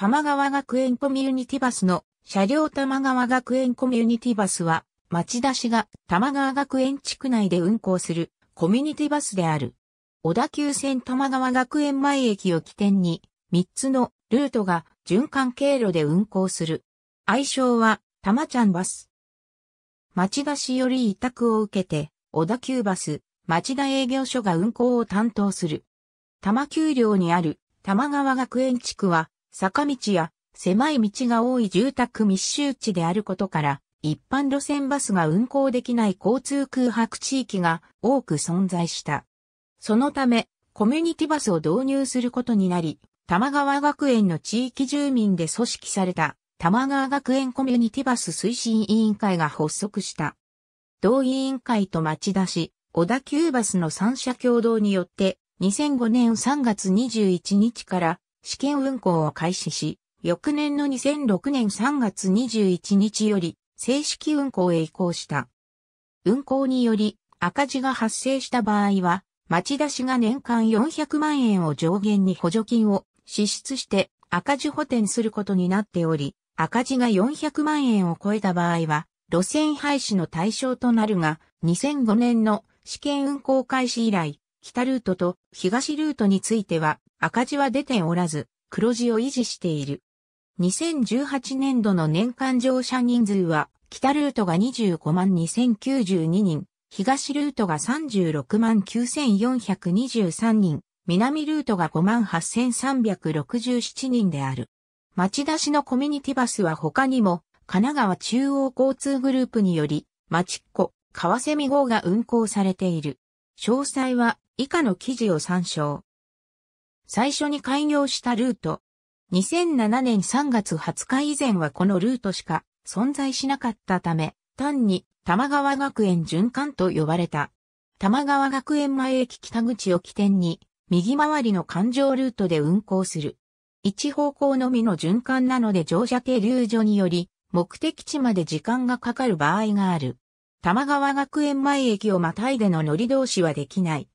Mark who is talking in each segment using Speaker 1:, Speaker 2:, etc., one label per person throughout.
Speaker 1: 玉川学園コミュニティバスの車両玉川学園コミュニティバスは、町田市が玉川学園地区内で運行するコミュニティバスである。小田急線玉川学園前駅を起点に、3つのルートが循環経路で運行する。愛称は、玉ちゃんバス。町田市より委託を受けて、小田急バス、町田営業所が運行を担当する。玉丘陵にある玉川学園地区は、坂道や狭い道が多い住宅密集地であることから、一般路線バスが運行できない交通空白地域が多く存在した。そのため、コミュニティバスを導入することになり、玉川学園の地域住民で組織された玉川学園コミュニティバス推進委員会が発足した。同委員会と町田市、小田急バスの三社共同によって、2005年3月21日から試験運行を開始し、翌年の2006年3月21日より正式運行へ移行した。運行により赤字が発生した場合は、町田市が年間400万円を上限に補助金を支出して赤字補填することになっており、赤字が400万円を超えた場合は、路線廃止の対象となるが、2005年の試験運行開始以来、北ルートと東ルートについては赤字は出ておらず、黒字を維持している。2018年度の年間乗車人数は、北ルートが25万2092人、東ルートが36万9423人、南ルートが5万8367人である。町田市のコミュニティバスは他にも、神奈川中央交通グループにより、町っ子、川美号が運行されている。詳細は以下の記事を参照。最初に開業したルート。2007年3月20日以前はこのルートしか存在しなかったため、単に玉川学園循環と呼ばれた。玉川学園前駅北口を起点に、右回りの環状ルートで運行する。一方向のみの循環なので乗車停留所により、目的地まで時間がかかる場合がある。玉川学園前駅をまたいでの乗り同士はできない。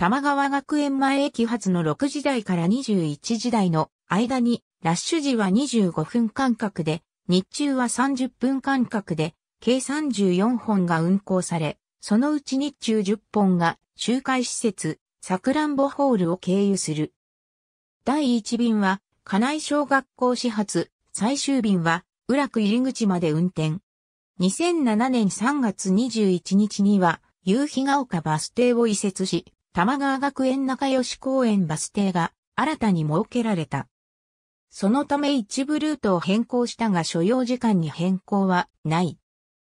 Speaker 1: 玉川学園前駅発の6時台から21時台の間に、ラッシュ時は25分間隔で、日中は30分間隔で、計34本が運行され、そのうち日中10本が周回施設、さくらんぼホールを経由する。第1便は、金井小学校始発、最終便は、浦区入り口まで運転。2007年3月21日には、夕日が丘バス停を移設し、玉川学園中吉公園バス停が新たに設けられた。そのため一部ルートを変更したが所要時間に変更はない。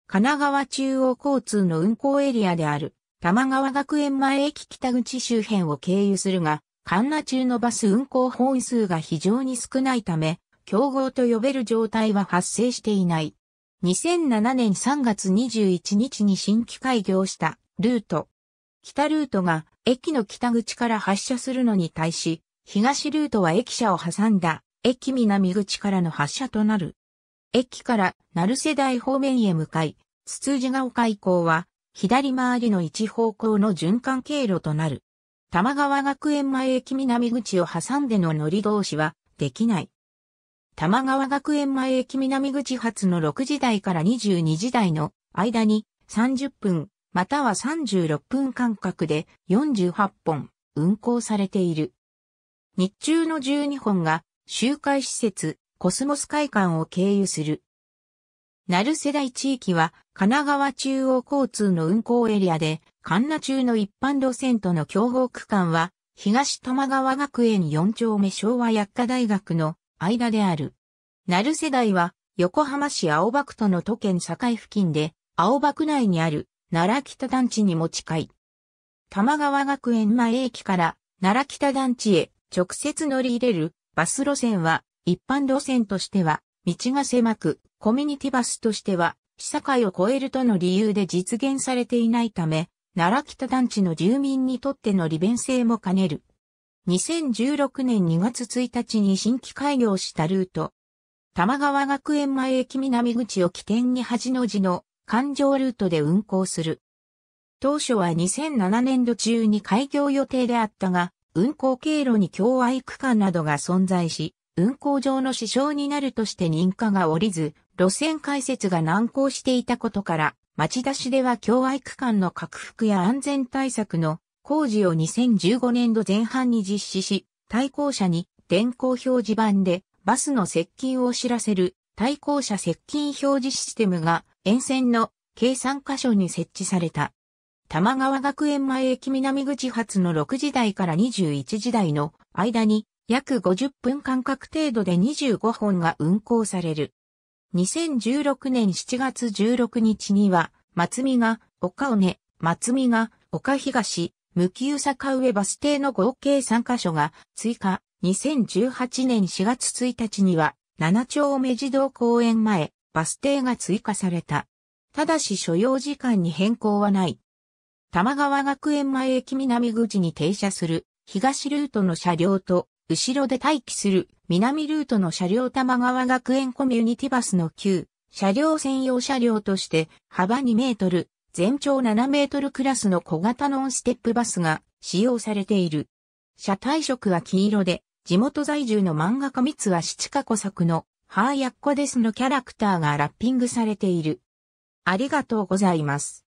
Speaker 1: 神奈川中央交通の運行エリアである玉川学園前駅北口周辺を経由するが、神奈中のバス運行本数が非常に少ないため、競合と呼べる状態は発生していない。2007年3月21日に新規開業したルート、北ルートが駅の北口から発車するのに対し、東ルートは駅舎を挟んだ駅南口からの発車となる。駅から鳴瀬台方面へ向かい、つつじが丘以降は左回りの一方向の循環経路となる。玉川学園前駅南口を挟んでの乗り通しはできない。玉川学園前駅南口発の6時台から22時台の間に30分または36分間隔で48本運行されている。日中の12本が周回施設コスモス会館を経由する。なる世代地域は神奈川中央交通の運行エリアで、神奈中の一般路線との競合区間は、東玉川学園4丁目昭和薬科大学の間である。なる世代は横浜市青葉区との都県境付近で、青葉区内にある奈良北団地にも近い。玉川学園前駅から奈良北団地へ直接乗り入れるバス路線は一般路線としては道が狭くコミュニティバスとしては市境を越えるとの理由で実現されていないため奈良北団地の住民にとっての利便性も兼ねる。2016年2月1日に新規開業したルート。玉川学園前駅南口を起点に端の字の環状ルートで運行する。当初は2007年度中に開業予定であったが、運行経路に境愛区間などが存在し、運行上の支障になるとして認可が下りず、路線開設が難航していたことから、町田市では境愛区間の拡幅や安全対策の工事を2015年度前半に実施し、対向車に電光表示板でバスの接近を知らせる対向車接近表示システムが沿線の計3箇所に設置された。玉川学園前駅南口発の6時台から21時台の間に約50分間隔程度で25本が運行される。2016年7月16日には、松見が丘尾根、松見が丘東、無給坂上バス停の合計3箇所が追加。2018年4月1日には、七丁目児童公園前、バス停が追加された。ただし所要時間に変更はない。玉川学園前駅南口に停車する東ルートの車両と後ろで待機する南ルートの車両玉川学園コミュニティバスの旧車両専用車両として幅2メートル、全長7メートルクラスの小型ノンステップバスが使用されている。車体色は黄色で、地元在住の漫画家三は七加子作のハーヤッコですのキャラクターがラッピングされている。ありがとうございます。